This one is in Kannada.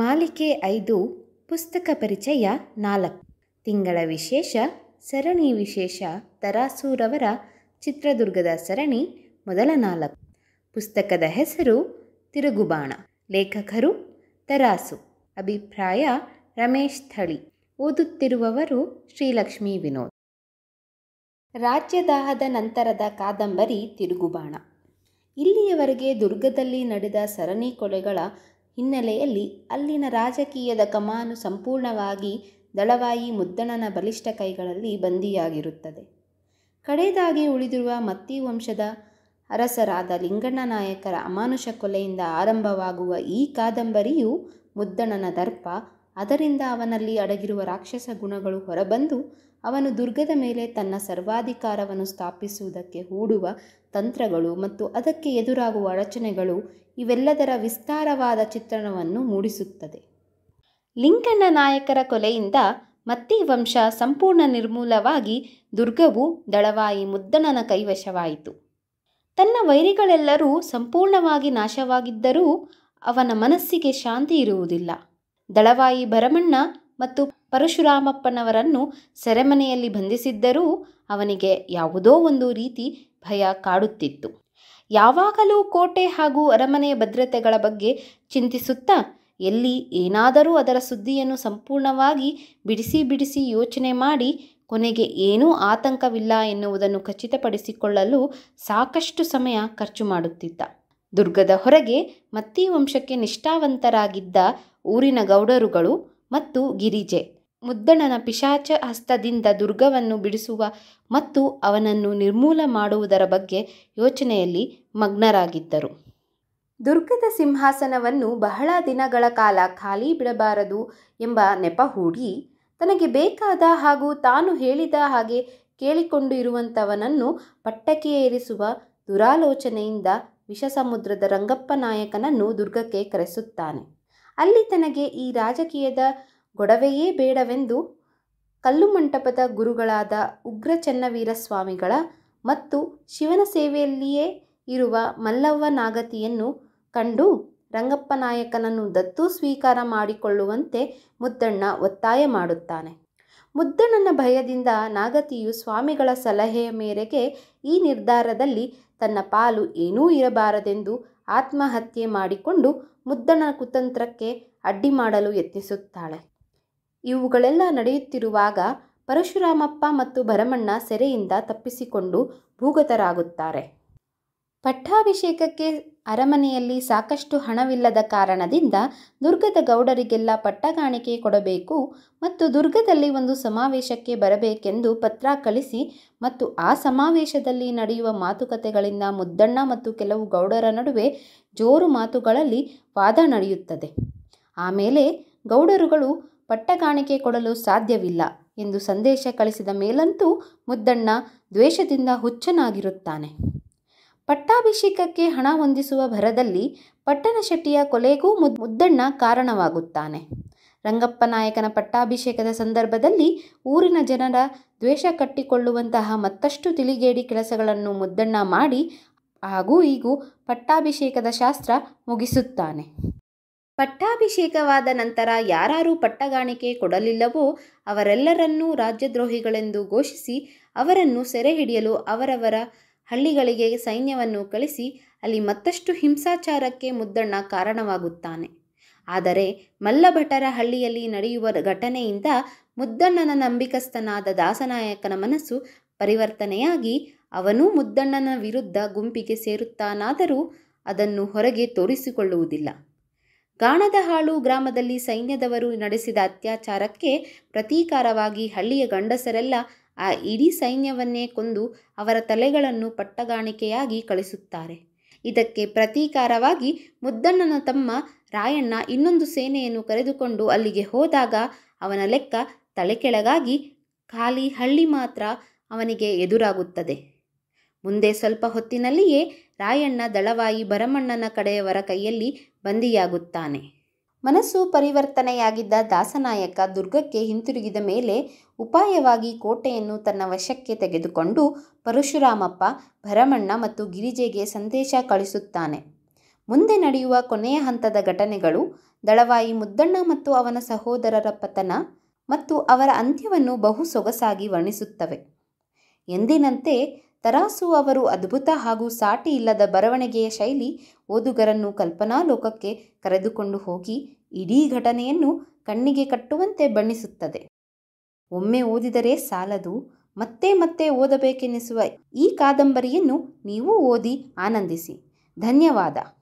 ಮಾಲಿಕೆ ಐದು ಪುಸ್ತಕ ಪರಿಚಯ ನಾಲ್ಕು ತಿಂಗಳ ವಿಶೇಷ ಸರಣಿ ವಿಶೇಷ ತರಾಸೂರವರ ಚಿತ್ರದುರ್ಗದ ಸರಣಿ ಮೊದಲ ನಾಲ್ಕು ಪುಸ್ತಕದ ಹೆಸರು ತಿರುಗುಬಾಣ ಲೇಖಕರು ತರಾಸು ಅಭಿಪ್ರಾಯ ರಮೇಶ್ ಥಳಿ ಓದುತ್ತಿರುವವರು ಶ್ರೀಲಕ್ಷ್ಮೀ ವಿನೋದ್ ರಾಜ್ಯದಾಹದ ನಂತರದ ಕಾದಂಬರಿ ತಿರುಗುಬಾಣ ಇಲ್ಲಿಯವರೆಗೆ ದುರ್ಗದಲ್ಲಿ ನಡೆದ ಸರಣಿ ಕೊಲೆಗಳ ಹಿನ್ನೆಲೆಯಲ್ಲಿ ಅಲ್ಲಿನ ರಾಜಕೀಯದ ಕಮಾನು ಸಂಪೂರ್ಣವಾಗಿ ದಳವಾಯಿ ಮುದ್ದಣನ ಬಲಿಷ್ಠ ಕೈಗಳಲ್ಲಿ ಬಂದಿಯಾಗಿರುತ್ತದೆ ಕಡೆಯದಾಗಿ ಉಳಿದಿರುವ ಮತ್ತಿ ವಂಶದ ಅರಸರಾದ ಲಿಂಗಣ್ಣ ನಾಯಕರ ಅಮಾನುಷ ಕೊಲೆಯಿಂದ ಆರಂಭವಾಗುವ ಈ ಕಾದಂಬರಿಯು ಮುದ್ದಣನ ದರ್ಪ ಅದರಿಂದ ಅವನಲ್ಲಿ ಅಡಗಿರುವ ರಾಕ್ಷಸ ಗುಣಗಳು ಹೊರಬಂದು ಅವನು ದುರ್ಗದ ಮೇಲೆ ತನ್ನ ಸರ್ವಾಧಿಕಾರವನ್ನು ಸ್ಥಾಪಿಸುವುದಕ್ಕೆ ಹೂಡುವ ತಂತ್ರಗಳು ಮತ್ತು ಅದಕ್ಕೆ ಎದುರಾಗುವ ರಚನೆಗಳು ಇವೆಲ್ಲದರ ವಿಸ್ತಾರವಾದ ಚಿತ್ರಣವನ್ನು ಮೂಡಿಸುತ್ತದೆ ಲಿಂಕಣ್ಣ ನಾಯಕರ ಕೊಲೆಯಿಂದ ಮತ್ತಿ ವಂಶ ಸಂಪೂರ್ಣ ನಿರ್ಮೂಲವಾಗಿ ದುರ್ಗವು ದಳವಾಯಿ ಮುದ್ದಣನ ಕೈವಶವಾಯಿತು ತನ್ನ ವೈರಿಗಳೆಲ್ಲರೂ ಸಂಪೂರ್ಣವಾಗಿ ನಾಶವಾಗಿದ್ದರೂ ಅವನ ಮನಸ್ಸಿಗೆ ಶಾಂತಿ ಇರುವುದಿಲ್ಲ ದಳವಾಯಿ ಭರಮಣ್ಣ ಮತ್ತು ಪರಶುರಾಮಪ್ಪನವರನ್ನು ಸೆರೆಮನೆಯಲ್ಲಿ ಬಂಧಿಸಿದ್ದರೂ ಅವನಿಗೆ ಯಾವುದೋ ಒಂದು ರೀತಿ ಭಯ ಕಾಡುತ್ತಿತ್ತು ಯಾವಾಗಲೂ ಕೋಟೆ ಹಾಗೂ ಅರಮನೆಯ ಭದ್ರತೆಗಳ ಬಗ್ಗೆ ಚಿಂತಿಸುತ್ತಾ ಎಲ್ಲಿ ಏನಾದರೂ ಅದರ ಸುದ್ದಿಯನ್ನು ಸಂಪೂರ್ಣವಾಗಿ ಬಿಡಿಸಿ ಬಿಡಿಸಿ ಯೋಚನೆ ಮಾಡಿ ಕೊನೆಗೆ ಏನೂ ಆತಂಕವಿಲ್ಲ ಎನ್ನುವುದನ್ನು ಖಚಿತಪಡಿಸಿಕೊಳ್ಳಲು ಸಾಕಷ್ಟು ಸಮಯ ಖರ್ಚು ಮಾಡುತ್ತಿದ್ದ ದುರ್ಗದ ಹೊರಗೆ ಮತ್ತಿ ವಂಶಕ್ಕೆ ನಿಷ್ಠಾವಂತರಾಗಿದ್ದ ಊರಿನ ಗೌಡರುಗಳು ಮತ್ತು ಗಿರಿಜೆ ಮುದ್ದಣನ ಪಿಶಾಚ ಹಸ್ತದಿಂದ ದುರ್ಗವನ್ನು ಬಿಡಿಸುವ ಮತ್ತು ಅವನನ್ನು ನಿರ್ಮೂಲ ಮಾಡುವುದರ ಬಗ್ಗೆ ಯೋಚನೆಯಲ್ಲಿ ಮಗ್ನರಾಗಿದ್ದರು ದುರ್ಗದ ಸಿಂಹಾಸನವನ್ನು ಬಹಳ ದಿನಗಳ ಕಾಲ ಖಾಲಿ ಬಿಡಬಾರದು ಎಂಬ ನೆಪ ಹೂಡಿ ತನಗೆ ಬೇಕಾದ ಹಾಗೂ ತಾನು ಹೇಳಿದ ಹಾಗೆ ಕೇಳಿಕೊಂಡು ಇರುವಂಥವನನ್ನು ಪಟ್ಟಕ್ಕೆ ಏರಿಸುವ ದುರಾಲೋಚನೆಯಿಂದ ಸಮುದ್ರದ ರಂಗಪ್ಪನಾಯಕನನ್ನು ದುರ್ಗಕ್ಕೆ ಕರೆಸುತ್ತಾನೆ ಅಲ್ಲಿ ತನಗೆ ಈ ರಾಜಕೀಯದ ಗೊಡವೆಯೇ ಬೇಡವೆಂದು ಕಲ್ಲುಮಂಟಪದ ಗುರುಗಳಾದ ಉಗ್ರ ಚನ್ನವೀರ ಸ್ವಾಮಿಗಳ ಮತ್ತು ಶಿವನ ಸೇವೆಯಲ್ಲಿಯೇ ಇರುವ ಮಲ್ಲವ್ವ ನಾಗತಿಯನ್ನು ಕಂಡು ರಂಗಪ್ಪನಾಯಕನನ್ನು ದತ್ತು ಸ್ವೀಕಾರ ಮಾಡಿಕೊಳ್ಳುವಂತೆ ಮುದ್ದಣ್ಣ ಒತ್ತಾಯ ಮಾಡುತ್ತಾನೆ ಮುದ್ದಣ್ಣನ ಭಯದಿಂದ ನಾಗತಿಯು ಸ್ವಾಮಿಗಳ ಸಲಹೆಯ ಮೇರೆಗೆ ಈ ನಿರ್ಧಾರದಲ್ಲಿ ತನ್ನ ಪಾಲು ಏನೂ ಇರಬಾರದೆಂದು ಆತ್ಮಹತ್ಯೆ ಮಾಡಿಕೊಂಡು ಮುದ್ದಣ್ಣ ಕುತಂತ್ರಕ್ಕೆ ಅಡ್ಡಿ ಮಾಡಲು ಯತ್ನಿಸುತ್ತಾಳೆ ಇವುಗಳೆಲ್ಲ ನಡೆಯುತ್ತಿರುವಾಗ ಪರಶುರಾಮಪ್ಪ ಮತ್ತು ಭರಮಣ್ಣ ಸೆರೆಯಿಂದ ತಪ್ಪಿಸಿಕೊಂಡು ಭೂಗತರಾಗುತ್ತಾರೆ ಪಟ್ಟಾಭಿಷೇಕಕ್ಕೆ ಅರಮನೆಯಲ್ಲಿ ಸಾಕಷ್ಟು ಹಣವಿಲ್ಲದ ಕಾರಣದಿಂದ ದುರ್ಗದ ಗೌಡರಿಗೆಲ್ಲ ಪಟ್ಟಗಾಣಿಕೆ ಕೊಡಬೇಕು ಮತ್ತು ದುರ್ಗದಲ್ಲಿ ಒಂದು ಸಮಾವೇಶಕ್ಕೆ ಬರಬೇಕೆಂದು ಪತ್ರ ಕಳಿಸಿ ಮತ್ತು ಆ ಸಮಾವೇಶದಲ್ಲಿ ನಡೆಯುವ ಮಾತುಕತೆಗಳಿಂದ ಮುದ್ದಣ್ಣ ಮತ್ತು ಕೆಲವು ಗೌಡರ ನಡುವೆ ಜೋರು ಮಾತುಗಳಲ್ಲಿ ವಾದ ನಡೆಯುತ್ತದೆ ಆಮೇಲೆ ಗೌಡರುಗಳು ಪಟ್ಟಗಾಣಿಕೆ ಕೊಡಲು ಸಾಧ್ಯವಿಲ್ಲ ಎಂದು ಸಂದೇಶ ಕಳಿಸಿದ ಮೇಲಂತೂ ಮುದ್ದಣ್ಣ ದ್ವೇಷದಿಂದ ಹುಚ್ಚನಾಗಿರುತ್ತಾನೆ ಪಟ್ಟಾಭಿಷೇಕಕ್ಕೆ ಹಣ ಹೊಂದಿಸುವ ಭರದಲ್ಲಿ ಪಟ್ಟಣ ಶೆಟ್ಟಿಯ ಕೊಲೆಗೂ ಮುದ್ದಣ್ಣ ಕಾರಣವಾಗುತ್ತಾನೆ ನಾಯಕನ ಪಟ್ಟಾಭಿಷೇಕದ ಸಂದರ್ಭದಲ್ಲಿ ಊರಿನ ಜನರ ದ್ವೇಷ ಕಟ್ಟಿಕೊಳ್ಳುವಂತಹ ಮತ್ತಷ್ಟು ತಿಳಿಗೇಡಿ ಕೆಲಸಗಳನ್ನು ಮುದ್ದಣ್ಣ ಮಾಡಿ ಹಾಗೂ ಈಗೂ ಪಟ್ಟಾಭಿಷೇಕದ ಶಾಸ್ತ್ರ ಮುಗಿಸುತ್ತಾನೆ ಪಟ್ಟಾಭಿಷೇಕವಾದ ನಂತರ ಯಾರಾರು ಪಟ್ಟಗಾಣಿಕೆ ಕೊಡಲಿಲ್ಲವೋ ಅವರೆಲ್ಲರನ್ನೂ ರಾಜ್ಯದ್ರೋಹಿಗಳೆಂದು ಘೋಷಿಸಿ ಅವರನ್ನು ಸೆರೆ ಹಿಡಿಯಲು ಅವರವರ ಹಳ್ಳಿಗಳಿಗೆ ಸೈನ್ಯವನ್ನು ಕಳಿಸಿ ಅಲ್ಲಿ ಮತ್ತಷ್ಟು ಹಿಂಸಾಚಾರಕ್ಕೆ ಮುದ್ದಣ್ಣ ಕಾರಣವಾಗುತ್ತಾನೆ ಆದರೆ ಮಲ್ಲಭಟರ ಹಳ್ಳಿಯಲ್ಲಿ ನಡೆಯುವ ಘಟನೆಯಿಂದ ಮುದ್ದಣ್ಣನ ನಂಬಿಕಸ್ಥನಾದ ದಾಸನಾಯಕನ ಮನಸ್ಸು ಪರಿವರ್ತನೆಯಾಗಿ ಅವನೂ ಮುದ್ದಣ್ಣನ ವಿರುದ್ಧ ಗುಂಪಿಗೆ ಸೇರುತ್ತಾನಾದರೂ ಅದನ್ನು ಹೊರಗೆ ತೋರಿಸಿಕೊಳ್ಳುವುದಿಲ್ಲ ಗಾಣದಹಾಳು ಗ್ರಾಮದಲ್ಲಿ ಸೈನ್ಯದವರು ನಡೆಸಿದ ಅತ್ಯಾಚಾರಕ್ಕೆ ಪ್ರತೀಕಾರವಾಗಿ ಹಳ್ಳಿಯ ಗಂಡಸರೆಲ್ಲ ಆ ಇಡೀ ಸೈನ್ಯವನ್ನೇ ಕೊಂದು ಅವರ ತಲೆಗಳನ್ನು ಪಟ್ಟಗಾಣಿಕೆಯಾಗಿ ಕಳಿಸುತ್ತಾರೆ ಇದಕ್ಕೆ ಪ್ರತೀಕಾರವಾಗಿ ಮುದ್ದಣ್ಣನ ತಮ್ಮ ರಾಯಣ್ಣ ಇನ್ನೊಂದು ಸೇನೆಯನ್ನು ಕರೆದುಕೊಂಡು ಅಲ್ಲಿಗೆ ಹೋದಾಗ ಅವನ ಲೆಕ್ಕ ತಲೆಕೆಳಗಾಗಿ ಖಾಲಿ ಹಳ್ಳಿ ಮಾತ್ರ ಅವನಿಗೆ ಎದುರಾಗುತ್ತದೆ ಮುಂದೆ ಸ್ವಲ್ಪ ಹೊತ್ತಿನಲ್ಲಿಯೇ ರಾಯಣ್ಣ ದಳವಾಯಿ ಭರಮಣ್ಣನ ಕಡೆಯವರ ಕೈಯಲ್ಲಿ ಬಂದಿಯಾಗುತ್ತಾನೆ ಮನಸ್ಸು ಪರಿವರ್ತನೆಯಾಗಿದ್ದ ದಾಸನಾಯಕ ದುರ್ಗಕ್ಕೆ ಹಿಂತಿರುಗಿದ ಮೇಲೆ ಉಪಾಯವಾಗಿ ಕೋಟೆಯನ್ನು ತನ್ನ ವಶಕ್ಕೆ ತೆಗೆದುಕೊಂಡು ಪರಶುರಾಮಪ್ಪ ಭರಮಣ್ಣ ಮತ್ತು ಗಿರಿಜೆಗೆ ಸಂದೇಶ ಕಳಿಸುತ್ತಾನೆ ಮುಂದೆ ನಡೆಯುವ ಕೊನೆಯ ಹಂತದ ಘಟನೆಗಳು ದಳವಾಯಿ ಮುದ್ದಣ್ಣ ಮತ್ತು ಅವನ ಸಹೋದರರ ಪತನ ಮತ್ತು ಅವರ ಅಂತ್ಯವನ್ನು ಬಹು ಸೊಗಸಾಗಿ ವರ್ಣಿಸುತ್ತವೆ ಎಂದಿನಂತೆ ತರಾಸು ಅವರು ಅದ್ಭುತ ಹಾಗೂ ಸಾಟಿ ಇಲ್ಲದ ಬರವಣಿಗೆಯ ಶೈಲಿ ಓದುಗರನ್ನು ಕಲ್ಪನಾ ಲೋಕಕ್ಕೆ ಕರೆದುಕೊಂಡು ಹೋಗಿ ಇಡೀ ಘಟನೆಯನ್ನು ಕಣ್ಣಿಗೆ ಕಟ್ಟುವಂತೆ ಬಣ್ಣಿಸುತ್ತದೆ ಒಮ್ಮೆ ಓದಿದರೆ ಸಾಲದು ಮತ್ತೆ ಮತ್ತೆ ಓದಬೇಕೆನಿಸುವ ಈ ಕಾದಂಬರಿಯನ್ನು ನೀವು ಓದಿ ಆನಂದಿಸಿ ಧನ್ಯವಾದ